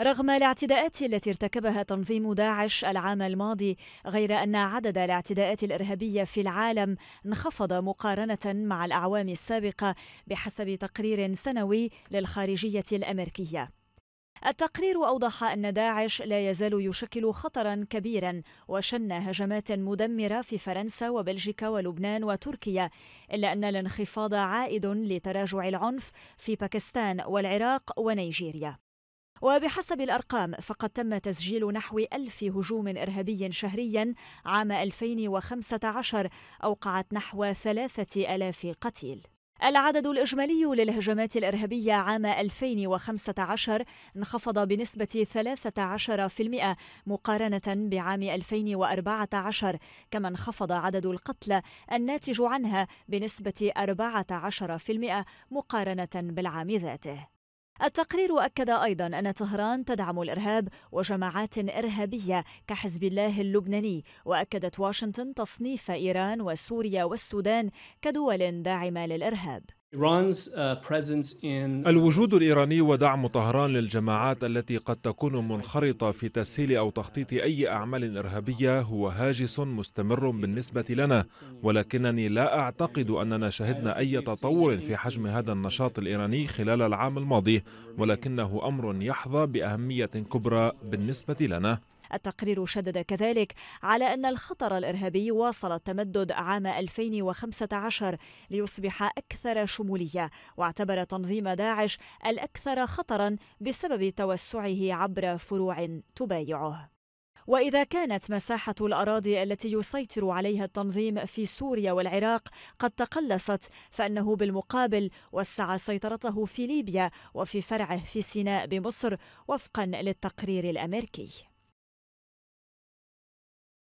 رغم الاعتداءات التي ارتكبها تنظيم داعش العام الماضي غير أن عدد الاعتداءات الإرهابية في العالم انخفض مقارنة مع الأعوام السابقة بحسب تقرير سنوي للخارجية الأمريكية التقرير أوضح أن داعش لا يزال يشكل خطرا كبيرا وشن هجمات مدمرة في فرنسا وبلجيكا ولبنان وتركيا إلا أن الانخفاض عائد لتراجع العنف في باكستان والعراق ونيجيريا وبحسب الأرقام فقد تم تسجيل نحو ألف هجوم إرهابي شهريا عام 2015 أوقعت نحو ثلاثة ألاف قتيل العدد الإجمالي للهجمات الإرهابية عام 2015 انخفض بنسبة 13% مقارنة بعام 2014 كما انخفض عدد القتلى الناتج عنها بنسبة 14% مقارنة بالعام ذاته التقرير أكد أيضا أن طهران تدعم الإرهاب وجماعات إرهابية كحزب الله اللبناني وأكدت واشنطن تصنيف إيران وسوريا والسودان كدول داعمة للإرهاب Uh, الوجود الايراني ودعم طهران للجماعات التي قد تكون منخرطه في تسهيل او تخطيط اي اعمال ارهابيه هو هاجس مستمر بالنسبه لنا ولكنني لا اعتقد اننا شهدنا اي تطور في حجم هذا النشاط الايراني خلال العام الماضي ولكنه امر يحظى باهميه كبرى بالنسبه لنا التقرير شدد كذلك على أن الخطر الإرهابي واصل التمدد عام 2015 ليصبح أكثر شمولية واعتبر تنظيم داعش الأكثر خطرا بسبب توسعه عبر فروع تبايعه واذا كانت مساحه الاراضي التي يسيطر عليها التنظيم في سوريا والعراق قد تقلصت فانه بالمقابل وسع سيطرته في ليبيا وفي فرعه في سيناء بمصر وفقا للتقرير الامريكي